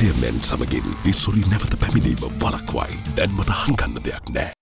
අධ්‍යයමයන් සමගින් ඉස්සුරි නැවත පැමිණීම වලක්වයි දැන්මට හංකන්න දෙයක් නෑ.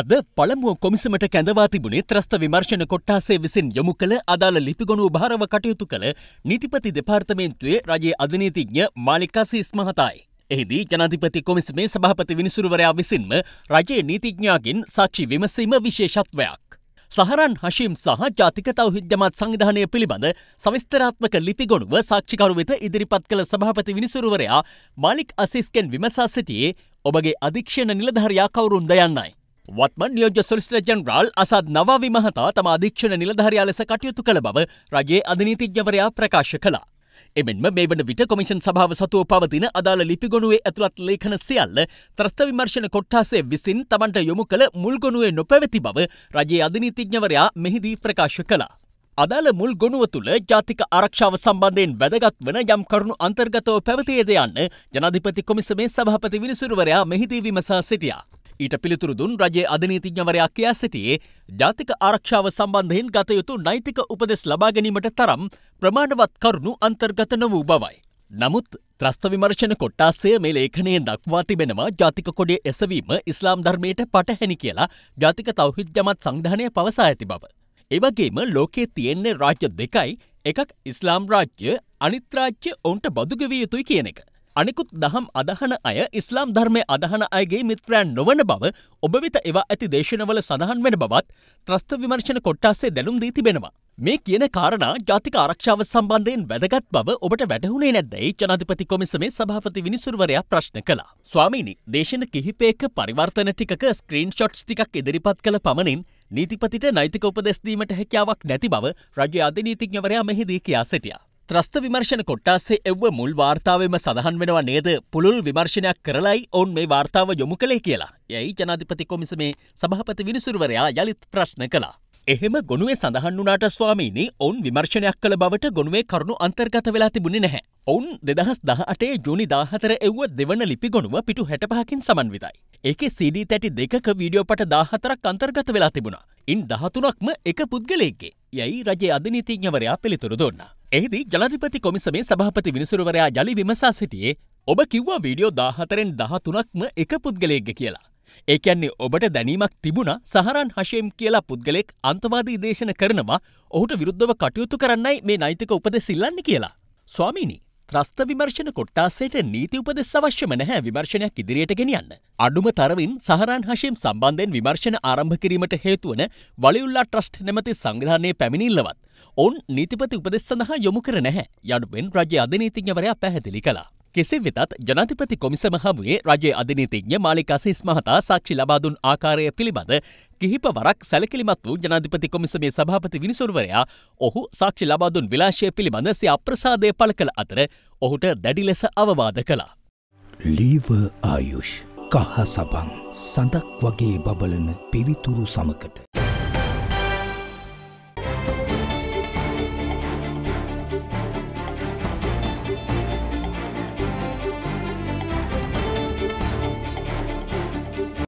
අද පළමුුව කොමිසමට කැඳවා තිබුණේ ත්‍රස්ත විමර්ශණ කොට්ටාසේ විසින් යොමු කළ අදාළ ලිපිගොුණු භාරව කටයුතු කළ නිතිපති දෙපාර්තමේන්තුවේ රජයේ අධනීතිඥ මාලිකාසිස් මහතායි. එහිදී ජනතිපති කොමිසමේ සභාපති විනිසුරුවරයා විසින්ම රජයේ නීතිඥාගින් සාක්ෂි විමසීම විශේෂත්වයක්. සහරන් හශීම් සහ ජාතික තෞහිද්‍යමත් සංවිධානය පිළිබඳ සවිස්තරාත්මක ලිපිගොනුව සාක්ෂිකරු වෙත ඉදිරිපත් කළ සභාපති විනිසුරුවරයා මාලික් අසිස්කෙන් විමසා සිටියේ ඔබගේ අධීක්ෂණ නිලධහරයා කවුරුන්ද යන්නයි. වත්මන් නියෝජ සොලිස්ටර් ජනරාල් අසත් නවාවි මහතා තම අධීක්ෂණ නිලධහරයා ලෙස කටයුතු කළ බව රජයේ අධනීතිජ්‍යවරයා ප්‍රකාශ කළා. එමෙන්ම මේ වන විට කොමිෂන් සභාව සතුව පවතින අදාළ ලිපිගොනුවේ ඇතුළත් ලේඛන සියල්ල ත්‍රස්ත විමර්ශන කොට්ටාසේ විසින් තමන්ට යොමු කළ මුල්ගොනුවේ නොපැවති බව රජයේ අධිනීතිඥවරයා මෙහිදී ප්‍රකාශ කළා. අදාළ මුල් ගොනුව තුළ ජාතික ආරක්ෂාව සම්බන්ධයෙන් වැදගත් වන යම් කරුණු අන්තර්ගතව පැවතියේද යන්න ජනාධිපති කොමිසමේ සභාපති විනිසුරුවරයා මෙහිදී විමසා සිටියා. ඊට පිළිතුරු දුන් රජයේ අධනීතිඥවරයා කියා සිටියේ ජාතික ආරක්ෂාව සම්බන්ධයෙන් ගතයුතු නෛතික උපදෙස් ලබාගැනීමට තරම් ප්‍රමාණවත් කරුණු අන්තර්ගත නොවූ බවයි. නමුත් ත්‍රස්ත විමර්ශන කොට්ටාසය මේ ලේඛනයේ දක්වා තිබෙනවා ජාතික කොඩේ එසවීම ඉස්ලාම් ධර්මයට පටහැනි කියලා ජාතික තෞහිද්‍යමත් සංධානය පවසා ඇති බව. එවගේම ලෝකයේ තියෙන්නේ රාජ්‍ය දෙකයි එකක් ඉස්ලාම් රාජ්‍ය අනිත්‍රාජ්‍ය ඔවුන්ට බදුගවිය යුතුයි කියන එක. අනිකුත් දහම් අදහන අය ඉස්ලාම් ධර්මය අදහන අයගේ මිත්‍රයන් නොවන බව ඔබ වෙත එවා ඇති දේශනවල සඳහන් වෙන බවත් ත්‍රස්ත විමර්ශන කොට්ටාස්සේ දැනුම් දී තිබෙනවා. මේ කියන කාරණා ජාතික ආරක්ෂාව සම්බන්ධයෙන් වැදගත් බව ඔබට වැටහුණේ නැද්දැයි ජනාධිපති කොමිසමේ සභාපති විනිසුරවරයා ප්‍රශ්න කළා. ස්වාමීනි, දේශන කිහිපයක පරිවර්තන ටිකක ස්ක්‍රීන්ෂොට්ස් ටිකක් ඉදිරිපත් කළ පමණින් නීතිපතිට නෛතික උපදෙස් දීමට හැකියාවක් නැති බව රජයේ අධිනීතිඥවරයා මෙහිදී කියා සිටියා. ත්‍රස්ත විමර්ශණ කොට්ටාස්සේ එව්ව මුල් වාර්තාවම සඳහන් වෙනවා නේද පුළුල් විමර්ශනයක් කරලයි ඔවුන් මේ වාර්තාව යොමු කළේ කියලා යැයි ජනාධිපති කොමිසමේ සභහපති විනිසුරවරයා යළිත් ප්‍රශ්න කලා. එහෙම ගොනුවේ සඳහන් වුණට ස්වාමීනි ඔවුන් විමර්ශනයක් කළ බවට ගොනුවේ කරුණු අන්තර්ගත වෙලා තිබුණේ නැහැ. ඔවුන් දෙදහස් දහ අටේ ජුනි දාහතර එව්ව දෙවන ලිපි ගොනුව පිටු හැටපහකින් සමන්විතයි. ඒකෙ සිඩී තැටි දෙකක වීඩියෝපට දාහතරක් අන්තර්ගත වෙලා තිබුණා. ඉන් දහතුනක්ම එක පුද්ගලයක්ගේ යැයි රජ අධනීතිඥවරයා පිළිතුරු දුන්නා. එහිදී ජලධිපති කොමිසමේ සභහපති විනිසුරුවරයා ජලි විමසා සිටියේ ඔබ කිව්වා වීඩියෝ දාහතරෙන් දහතුනක්ම එක පුද්ගලයෙක්ග කියලා. ඒකැන්නේ ඔබට දැනීමක් තිබුණ සහරන් හශයම් කියලා පුද්ගලෙක් අන්තවාදී දේශන කරනවා ඔහුට විරුද්ධව කටයුතු කරන්නයි මේ නෛතික උපද සිල්ලන්න කියලා. ස්වාමීණී ත්‍රස්ත විමර්ශන කොට්ටාසේට නීති උපදෙස් අවශ්‍යම නැහැ විමර්ශනයක් ඉදිරියට ගෙනියන්න. අඩුම තරමින් සහරන් හශීම් සම්බන්ධයෙන් විමර්ශන ආරම්භ කිරීමට හේතුවන වලිවුල්ලා ට්‍රස්ට් නැමති සංවිධානයේ පැමිණිල්ලවත් ඔවුන් නීතිපති උපදෙස් සඳහා යොමු කර නැහැ යනුවෙන් රජ අධනීතිඥවරයා පැහැදිලි කළා. කෙසේ වෙතත් ජනාධිපති කොමිසම හමුවේ රජයේ අධිනීතිඥ මාලික අසීස් මහතා සාක්ෂි ලබා දුන් ආකාරය පිළිබඳ කිහිප වරක් සැලකිලිමත් වූ ජනාධිපති කොමිසමේ සභාපති විනිසුරුවරයා ඔහු සාක්ෂි ලබා දුන් විලාශය පිළිබඳ සිය අප්‍රසාදය පළ කළ අතර ඔහුට දැඩි ලෙස අවවාද කළා. ලීව ආයුෂ් කහ සබන් සඳක් වගේ බබලන පිවිතුරු සමකට